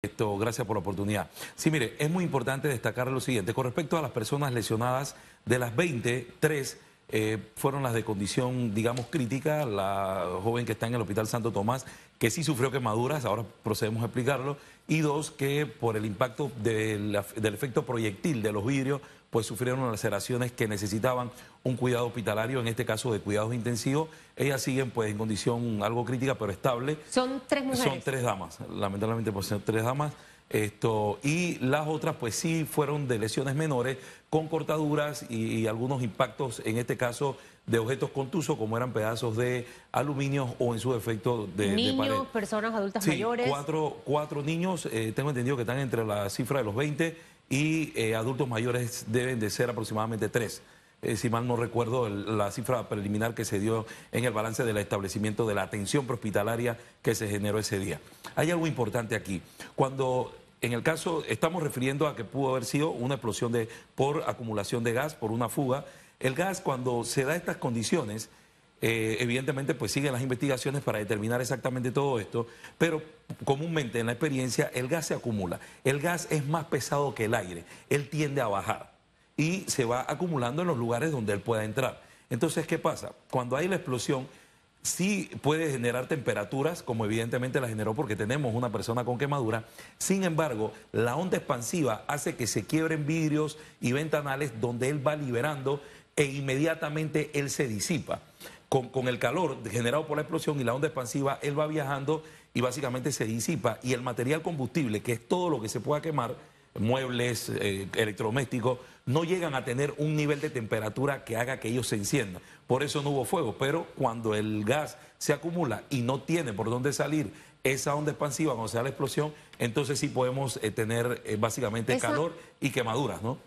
Esto, gracias por la oportunidad. Sí, mire, es muy importante destacar lo siguiente. Con respecto a las personas lesionadas, de las 23... Eh, fueron las de condición, digamos, crítica. La joven que está en el Hospital Santo Tomás, que sí sufrió quemaduras, ahora procedemos a explicarlo. Y dos, que por el impacto del, efecto proyectil de los vidrios, pues sufrieron laceraciones que necesitaban un cuidado hospitalario, en este caso de cuidados intensivos. Ellas siguen pues en condición algo crítica, pero estable. Son tres mujeres. Son tres damas, lamentablemente pues son tres damas. Esto, y las otras, pues sí, fueron de lesiones menores con cortaduras y, algunos impactos, en este caso, de objetos contusos, como eran pedazos de aluminio o en su defecto de. Niños, pared. personas adultas mayores. Cuatro, cuatro niños, eh, tengo entendido que están entre la cifra de los 20 y eh, adultos mayores deben de ser aproximadamente tres. Eh, si mal no recuerdo, la cifra preliminar que se dio en el balance del establecimiento de la atención prehospitalaria que se generó ese día. Hay algo importante aquí. Cuando en el caso, estamos refiriendo a que pudo haber sido una explosión de, por acumulación de gas, por una fuga. El gas, cuando se da estas condiciones, eh, evidentemente, pues siguen las investigaciones para determinar exactamente todo esto, pero comúnmente en la experiencia el gas se acumula. El gas es más pesado que el aire, él tiende a bajar y se va acumulando en los lugares donde él pueda entrar. Entonces, ¿qué pasa? Cuando hay la explosión, sí puede generar temperaturas, como evidentemente la generó porque tenemos una persona con quemadura. Sin embargo, la onda expansiva hace que se quiebren vidrios y ventanales donde él va liberando e inmediatamente él se disipa. Con, con, el calor generado por la explosión y la onda expansiva, él va viajando y básicamente se disipa. Y el material combustible, que es todo lo que se pueda quemar, muebles, eh, electrodomésticos, no llegan a tener un nivel de temperatura que haga que ellos se enciendan. Por eso no hubo fuego, pero cuando el gas se acumula y no tiene por dónde salir esa onda expansiva, cuando sea la explosión, entonces sí podemos eh, tener eh, básicamente calor y quemaduras, ¿no?